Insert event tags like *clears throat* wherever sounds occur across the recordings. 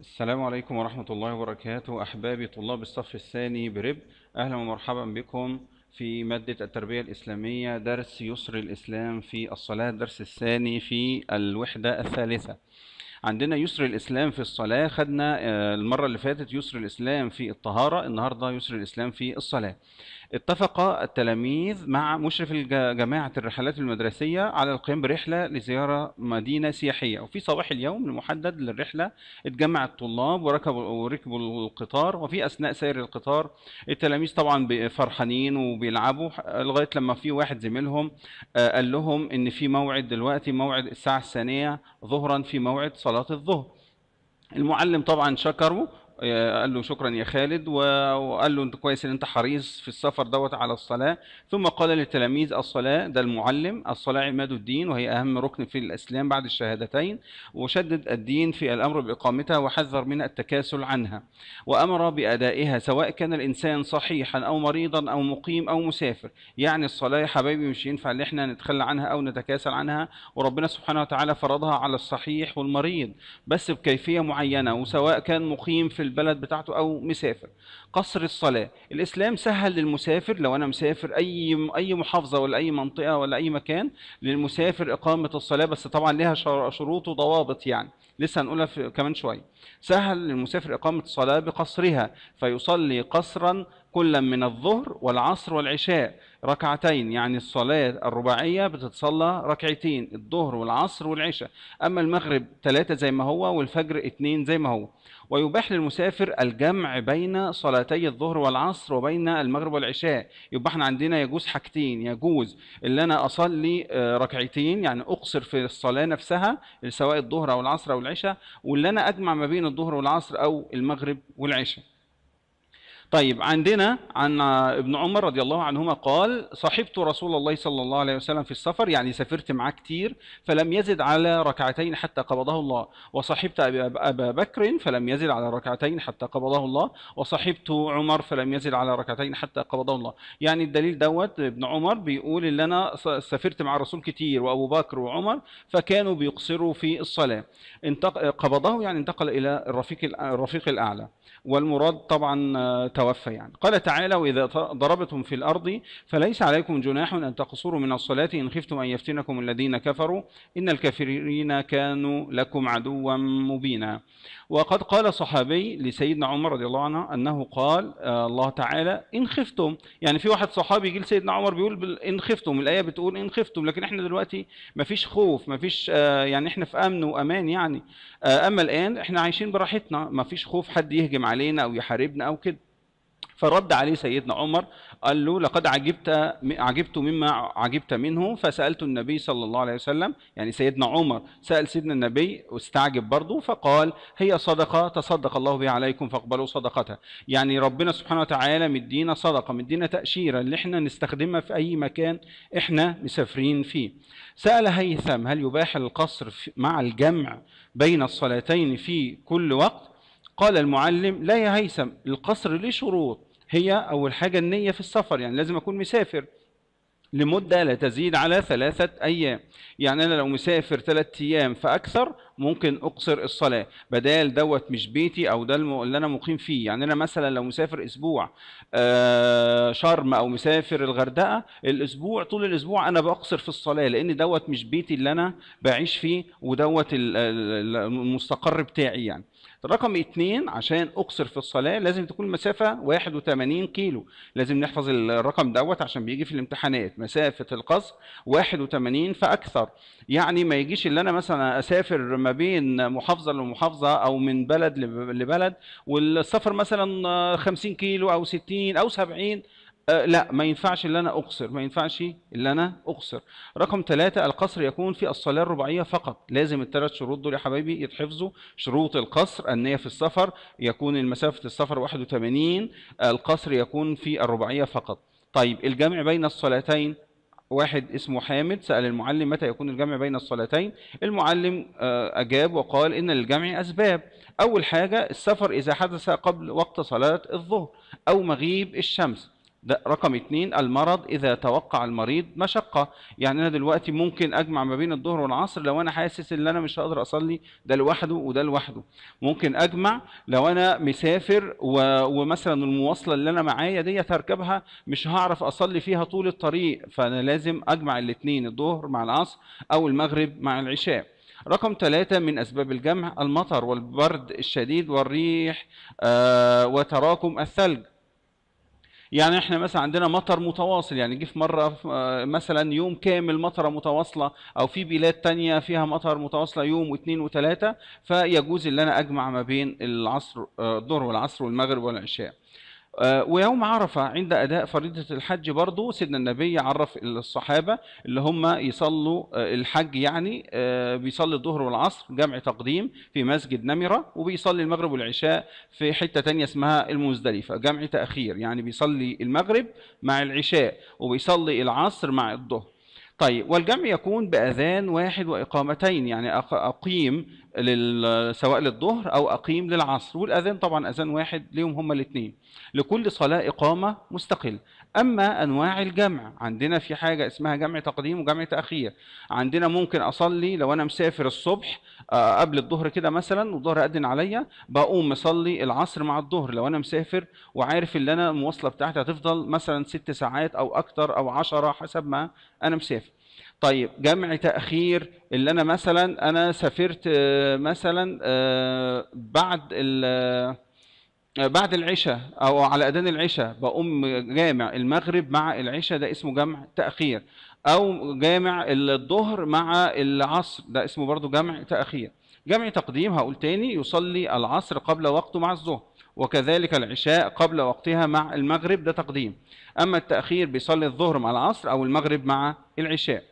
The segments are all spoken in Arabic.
السلام عليكم ورحمة الله وبركاته أحبابي طلاب الصف الثاني برب أهلا ومرحبا بكم في مادة التربية الإسلامية درس يسر الإسلام في الصلاة الدرس الثاني في الوحدة الثالثة عندنا يسر الإسلام في الصلاة خدنا آه، المرة اللي فاتت يسر الإسلام في الطهارة النهاردة يسر الإسلام في الصلاة اتفق التلاميذ مع مشرف جماعة الرحلات المدرسية على القيام برحلة لزيارة مدينة سياحية وفي صباح اليوم المحدد للرحلة اتجمع الطلاب وركبوا وركبوا القطار وفي أثناء سير القطار التلاميذ طبعا فرحانين وبيلعبوا لغاية لما في واحد زميلهم آه، قال لهم إن في موعد دلوقتي موعد الساعة الثانية ظهرا في موعد صلاة الظهر المعلم طبعا شكره آه، قال له شكرا يا خالد وقال له انت كويس ان انت حريص في السفر دوت على الصلاه ثم قال للتلاميذ الصلاه ده المعلم الصلاه عماد الدين وهي اهم ركن في الاسلام بعد الشهادتين وشدد الدين في الامر باقامتها وحذر من التكاسل عنها وامر بادائها سواء كان الانسان صحيحا او مريضا او مقيم او مسافر يعني الصلاه يا حبايبي مش ينفع ان احنا نتخلى عنها او نتكاسل عنها وربنا سبحانه وتعالى فرضها على الصحيح والمريض بس بكيفيه معينه وسواء كان مقيم في البلد بتاعته او مسافر قصر الصلاه الاسلام سهل للمسافر لو انا مسافر اي اي محافظه ولا اي منطقه ولا اي مكان للمسافر اقامه الصلاه بس طبعا لها شروط وضوابط يعني لسه هنقولها كمان شويه سهل للمسافر اقامه الصلاه بقصرها فيصلي قصرا كلا من الظهر والعصر والعشاء ركعتين يعني الصلاة الرباعية بتتصلى ركعتين الظهر والعصر والعشاء أما المغرب ثلاثة زي ما هو والفجر اثنين زي ما هو ويباح للمسافر الجمع بين صلاتي الظهر والعصر وبين المغرب والعشاء يبقى احنا عندنا يجوز حاجتين يجوز اللي انا اصلي آه، ركعتين يعني اقصر في الصلاه نفسها سواء الظهر او العصر او العشاء واللي انا اجمع ما بين الظهر والعصر او المغرب والعشاء طيب عندنا عن ابن عمر رضي الله عنهما قال صحبت رسول الله صلى الله عليه وسلم في السفر يعني سافرت معاه كتير فلم يزد على ركعتين حتى قبضه الله وصحبت أبا بكر فلم يزد على ركعتين حتى قبضه الله وصحبت عمر فلم يزد على ركعتين حتى قبضه الله يعني الدليل دوت ابن عمر بيقول اللي أنا سافرت مع الرسول كتير وأبو بكر وعمر فكانوا بيقصروا في الصلاة قبضه يعني انتقل إلى الرفيق الرفيق الأعلى والمراد طبعا توفى يعني قال تعالى وإذا ضربتم في الأرض فليس عليكم جناح أن تقصروا من الصلاة إن خفتم أن يفتنكم الذين كفروا إن الكافرين كانوا لكم عدوا مبينا وقد قال صحابي لسيدنا عمر رضي الله عنه أنه قال آه، الله تعالى إن خفتم يعني في واحد صحابي يجي لسيدنا عمر بيقول إن خفتم الآية بتقول إن خفتم لكن إحنا دلوقتي ما فيش خوف ما فيش آه، يعني إحنا في أمن وأمان يعني آه، أما الآن إحنا عايشين براحتنا ما فيش خوف حد يهجم علينا أو يحاربنا أو كده فرد عليه سيدنا عمر قال له لقد عجبت عجبت مما عجبت منه فسألت النبي صلى الله عليه وسلم يعني سيدنا عمر سأل سيدنا النبي واستعجب برضه فقال هي صدقة تصدق الله بها عليكم فاقبلوا صدقتها يعني ربنا سبحانه وتعالى مدينا صدقة مدينا تأشيرة اللي احنا نستخدمها في أي مكان احنا مسافرين فيه سأل هيثم هل يباح القصر مع الجمع بين الصلاتين في كل وقت قال المعلم لا يا هيثم القصر ليه شروط هي أول حاجة النية في السفر يعني لازم أكون مسافر لمدة لا تزيد على ثلاثة أيام يعني أنا لو مسافر ثلاثة أيام فأكثر ممكن اقصر الصلاه بدال دوت مش بيتي او ده اللي انا مقيم فيه يعني انا مثلا لو مسافر اسبوع آه، شرم او مسافر الغردقه الاسبوع طول الاسبوع انا بقصر في الصلاه لان دوت مش بيتي اللي انا بعيش فيه ودوت المستقر بتاعي يعني رقم اتنين عشان اقصر في الصلاه لازم تكون مسافه 81 كيلو لازم نحفظ الرقم دوت عشان بيجي في الامتحانات مسافه القصر 81 فاكثر يعني ما يجيش اللي انا مثلا اسافر ما بين محافظه لمحافظه او من بلد لبلد والسفر مثلا 50 كيلو او 60 او 70 آه، لا ما ينفعش ان انا اقصر ما ينفعش ان انا اقصر رقم ثلاثة القصر يكون في الصلاة الرباعية فقط لازم الثلاث شروط دول يا حبايبي يتحفظوا شروط القصر النية في السفر يكون المسافه السفر 81 القصر يكون في الرباعية فقط طيب الجمع بين الصلاتين واحد اسمه حامد سأل المعلم متى يكون الجمع بين الصلاتين المعلم آه، أجاب وقال إن للجمع أسباب أول حاجة السفر إذا حدث قبل وقت صلاة الظهر أو مغيب الشمس رقم اتنين المرض إذا توقع المريض مشقة يعني أنا دلوقتي ممكن أجمع ما بين الظهر والعصر لو أنا حاسس إن أنا مش هقدر أصلي ده لوحده وده لوحده ممكن أجمع لو أنا مسافر و... ومثلا المواصلة اللي أنا معايا دي تركبها مش هعرف أصلي فيها طول الطريق فأنا لازم أجمع الاتنين الظهر مع العصر أو المغرب مع العشاء رقم ثلاثة من أسباب الجمع المطر والبرد الشديد والريح آه وتراكم الثلج يعني احنا مثلا عندنا مطر متواصل يعني جه في مره آه، مثلا يوم كامل مطره متواصله او في بلاد تانية فيها مطر متواصله يوم واثنين وثلاثه فيجوز ان انا اجمع ما بين العصر آه، الظهر والعصر والمغرب والعشاء آه، ويوم عرفة عند أداء فريضة الحج برضو سيدنا النبي عرف الصحابة اللي هم يصلوا آه، الحج يعني آه، بيصلي الظهر والعصر جمع تقديم في مسجد نمرة وبيصلي المغرب والعشاء في حتة تانية اسمها المزدلفة جمع تأخير يعني بيصلي المغرب مع العشاء وبيصلي العصر مع الظهر طيب والجمع يكون بأذان واحد وإقامتين يعني أقيم لل... سواء للظهر او اقيم للعصر والاذان طبعا اذان واحد ليهم هما الاثنين لكل صلاه اقامه مستقل اما انواع الجمع عندنا في حاجه اسمها جمع تقديم وجمع تاخير عندنا ممكن اصلي لو انا مسافر الصبح آه، قبل الظهر كده مثلا والظهر اذن عليا بقوم مصلي العصر مع الظهر لو انا مسافر وعارف ان انا المواصله بتاعتي هتفضل مثلا ست ساعات او اكتر او عشرة حسب ما انا مسافر طيب جمع تأخير اللي أنا مثلا أنا سافرت آه، مثلا آه، بعد آه، بعد العشاء أو على أذان العشاء بقوم جامع المغرب مع العشاء ده اسمه جمع تأخير أو جامع الظهر مع العصر ده اسمه برضو جمع تأخير جمع تقديم هقول تاني يصلي العصر قبل وقته مع الظهر وكذلك العشاء قبل وقتها مع المغرب ده تقديم أما التأخير بيصلي الظهر مع العصر أو المغرب مع العشاء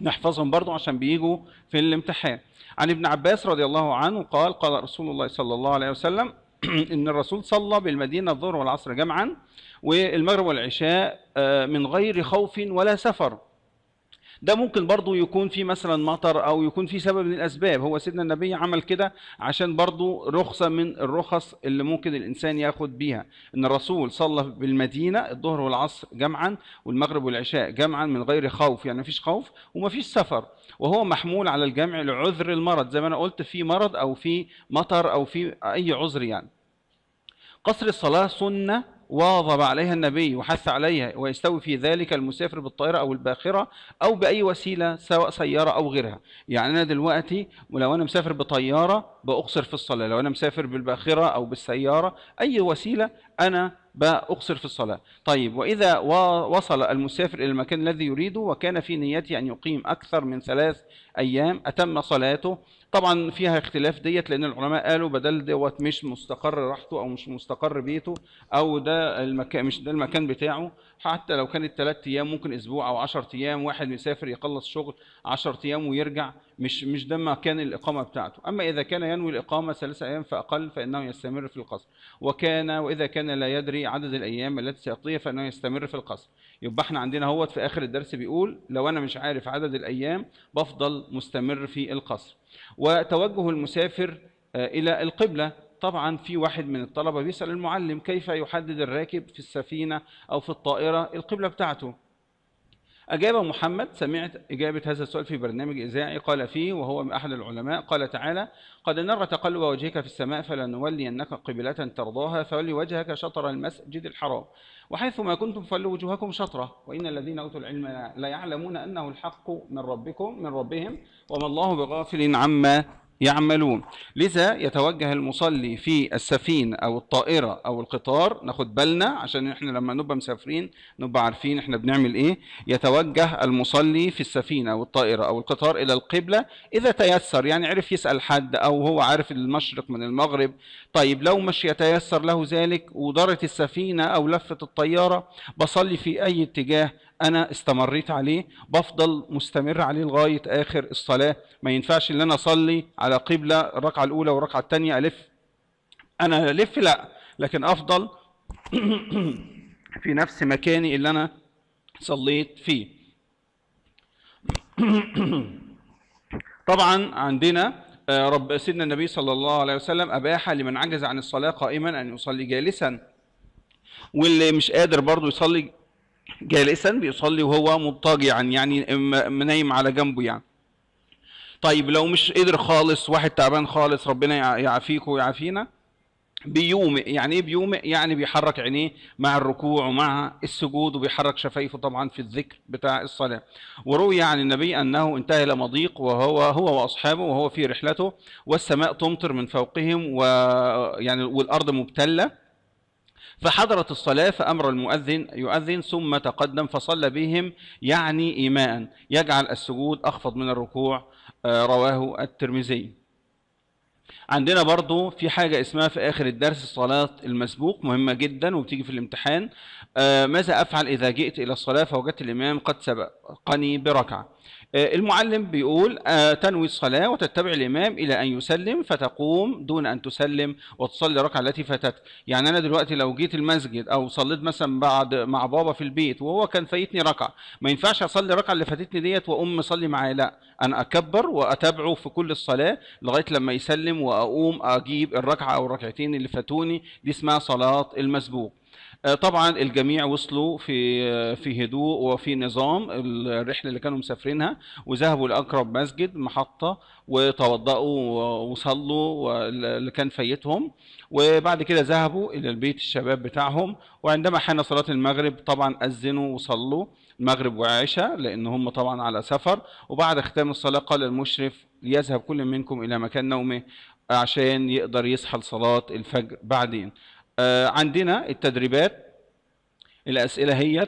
نحفظهم برضو عشان بيجوا في الامتحان عن ابن عباس رضي الله عنه قال قال رسول الله صلى الله عليه وسلم *clears throat* ان الرسول صلى بالمدينه الظهر والعصر جمعا والمغرب والعشاء آه، من غير خوف ولا سفر ده ممكن برضو يكون في مثلا مطر او يكون في سبب من الاسباب هو سيدنا النبي عمل كده عشان برضو رخصة من الرخص اللي ممكن الانسان ياخد بيها ان الرسول صلى بالمدينة الظهر والعصر جمعا والمغرب والعشاء جمعا من غير خوف يعني مفيش خوف ومفيش سفر وهو محمول على الجمع لعذر المرض زي ما انا قلت في مرض او في مطر او في اي عذر يعني قصر الصلاة سنة واظب عليها النبي وحث عليها ويستوي في ذلك المسافر بالطائرة أو الباخرة أو بأي وسيلة سواء سيارة أو غيرها يعني أنا دلوقتي لو أنا مسافر بطيارة بأقصر في الصلاة لو أنا مسافر بالباخرة أو بالسيارة أي وسيلة أنا بأقصر في الصلاة طيب وإذا وصل المسافر إلى المكان الذي يريده وكان في نيته أن يقيم أكثر من ثلاث أيام أتم صلاته طبعا فيها اختلاف ديت لان العلماء قالوا بدل دوت مش مستقر راحته او مش مستقر بيته او ده المكان مش ده المكان بتاعه حتى لو كانت ثلاث ايام ممكن اسبوع او 10 ايام واحد مسافر يخلص شغل 10 ايام ويرجع مش مش ده مكان الاقامه بتاعته اما اذا كان ينوي الاقامه ثلاث ايام فاقل فانه يستمر في القصر وكان واذا كان لا يدري عدد الايام التي سيقضيها فانه يستمر في القصر يبقى احنا عندنا اهوت في اخر الدرس بيقول لو انا مش عارف عدد الايام بفضل مستمر في القصر وتوجه المسافر آه، إلى القبلة طبعا في واحد من الطلبة بيسأل المعلم كيف يحدد الراكب في السفينة أو في الطائرة القبلة بتاعته أجاب محمد سمعت إجابة هذا السؤال في برنامج إذاعي قال فيه وهو من أحد العلماء قال تعالى قد نرى تقلب وجهك في السماء فلنولينك قبلة ترضاها فولي وجهك شطر المسجد الحرام وحيثما كنتم فلوا وجوهكم شطرة وإن الذين أوتوا العلم لا يعلمون أنه الحق من ربكم من ربهم وما الله بغافل عما يعملون لذا يتوجه المصلي في السفينة أو الطائرة أو القطار ناخد بالنا عشان احنا لما نبقى مسافرين نبقى عارفين احنا بنعمل ايه يتوجه المصلي في السفينة أو الطائرة أو القطار إلى القبلة إذا تيسر يعني عرف يسأل حد أو هو عارف المشرق من المغرب طيب لو مش يتيسر له ذلك ودارت السفينة أو لفت الطيارة بصلي في أي اتجاه انا استمريت عليه بفضل مستمر عليه لغايه اخر الصلاه ما ينفعش ان انا اصلي على قبله الركعه الاولى والركعه الثانيه الف انا الف لا لكن افضل *clears throat* في نفس مكاني اللي انا صليت فيه *clears throat* طبعا عندنا آه، رب سيدنا النبي صلى الله عليه وسلم اباح لمن عجز عن الصلاه قائما ان يصلي جالسا واللي مش قادر برضه يصلي جالسا بيصلي وهو مضطجعا يعني نايم على جنبه يعني طيب لو مش قدر خالص واحد تعبان خالص ربنا يعافيك ويعافينا بيومئ يعني ايه بيومئ يعني بيحرك عينيه مع الركوع ومع السجود وبيحرك شفايفه طبعا في الذكر بتاع الصلاه وروي عن النبي انه انتهى الى مضيق وهو هو واصحابه وهو في رحلته والسماء تمطر من فوقهم ويعني والارض مبتله فحضرت الصلاة فأمر المؤذن يؤذن ثم تقدم فصلى بهم يعني إيماء يجعل السجود أخفض من الركوع آه، رواه الترمذي عندنا برضو في حاجة اسمها في آخر الدرس الصلاة المسبوق مهمة جدا وبتيجي في الامتحان آه، ماذا أفعل إذا جئت إلى الصلاة فوجدت الإمام قد سبقني بركعة آه، المعلم بيقول آه، تنوي الصلاة وتتبع الإمام إلى أن يسلم فتقوم دون أن تسلم وتصلي الركعة التي فاتتك يعني أنا دلوقتي لو جيت المسجد أو صليت مثلا بعد مع بابا في البيت وهو كان فايتني ركعة ما ينفعش أصلي الركعة اللي فاتتني ديت وأقوم مصلي معاه لا أنا أكبر وأتابعه في كل الصلاة لغاية لما يسلم وأقوم أجيب الركعة أو الركعتين اللي فاتوني دي اسمها صلاة المسبوق آه، طبعا الجميع وصلوا في آه، في هدوء وفي نظام الرحله اللي كانوا مسافرينها وذهبوا لاقرب مسجد محطه وتوضأوا وصلوا اللي كان فايتهم وبعد كده ذهبوا الى البيت الشباب بتاعهم وعندما حان صلاه المغرب طبعا اذنوا وصلوا المغرب وعشاء لان هم طبعا على سفر وبعد ختام الصلاه قال المشرف ليذهب كل منكم الى مكان نومه عشان يقدر يصحى لصلاه الفجر بعدين آه، عندنا التدريبات الأسئلة هي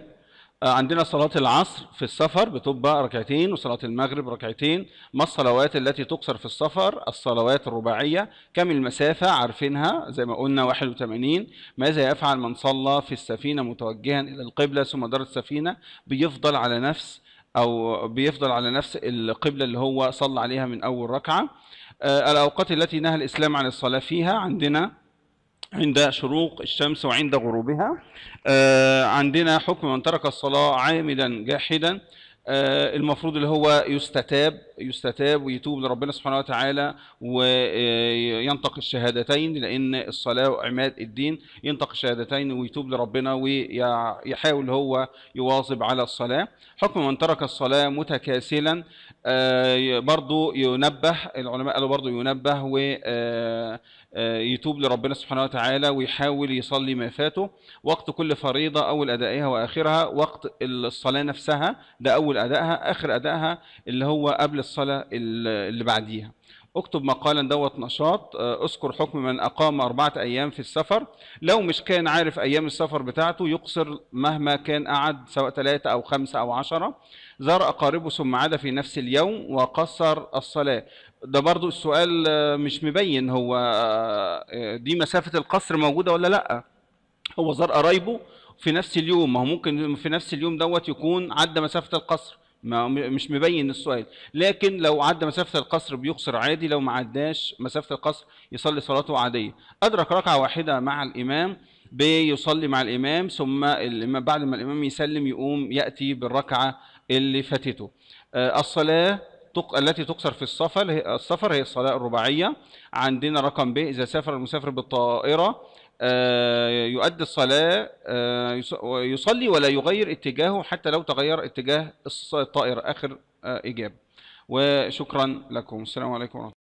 آه، عندنا صلاة العصر في السفر بتبقى ركعتين وصلاة المغرب ركعتين ما الصلوات التي تقصر في السفر الصلوات الرباعية كم المسافة عارفينها زي ما قلنا 81 ماذا يفعل من صلى في السفينة متوجها إلى القبلة ثم دار السفينة بيفضل على نفس أو بيفضل على نفس القبلة اللي هو صلى عليها من أول ركعة آه، الأوقات التي نهى الإسلام عن الصلاة فيها عندنا عند شروق الشمس وعند غروبها آه، عندنا حكم من ترك الصلاة عامدا جاحدا آه، المفروض اللي هو يستتاب يستتاب ويتوب لربنا سبحانه وتعالى وينطق الشهادتين لان الصلاه وعماد الدين ينطق الشهادتين ويتوب لربنا ويحاول هو يواظب على الصلاه حكم من ترك الصلاه متكاسلا آه، برضه ينبه العلماء قالوا برضه ينبه ويتوب آه، لربنا سبحانه وتعالى ويحاول يصلي ما فاته وقت كل فريضه اول ادائها واخرها وقت الصلاه نفسها ده اول أول أدائها آخر أدائها اللي هو قبل الصلاة اللي بعديها اكتب مقالا دوت نشاط آه، اذكر حكم من اقام اربعه ايام في السفر لو مش كان عارف ايام السفر بتاعته يقصر مهما كان قعد سواء ثلاثه او خمسه او عشره زار اقاربه ثم عاد في نفس اليوم وقصر الصلاه ده برضو السؤال آه، مش مبين هو آه، دي مسافه القصر موجوده ولا لا هو زار قرايبه في نفس اليوم ما هو ممكن في نفس اليوم دوت يكون عدى مسافه القصر ما مش مبين السؤال لكن لو عدى مسافه القصر بيقصر عادي لو ما عداش مسافه القصر يصلي صلاته عاديه ادرك ركعه واحده مع الامام بيصلي مع الامام ثم بعد ما الامام يسلم يقوم ياتي بالركعه اللي فاتته آه، الصلاه التي تقصر في السفر السفر هي الصلاة الرباعية عندنا رقم ب إذا سافر المسافر بالطائرة آه، يؤدي الصلاة آه، يصلي ولا يغير اتجاهه حتى لو تغير اتجاه الطائرة آخر إجابة آه، وشكرا لكم السلام عليكم ورحمة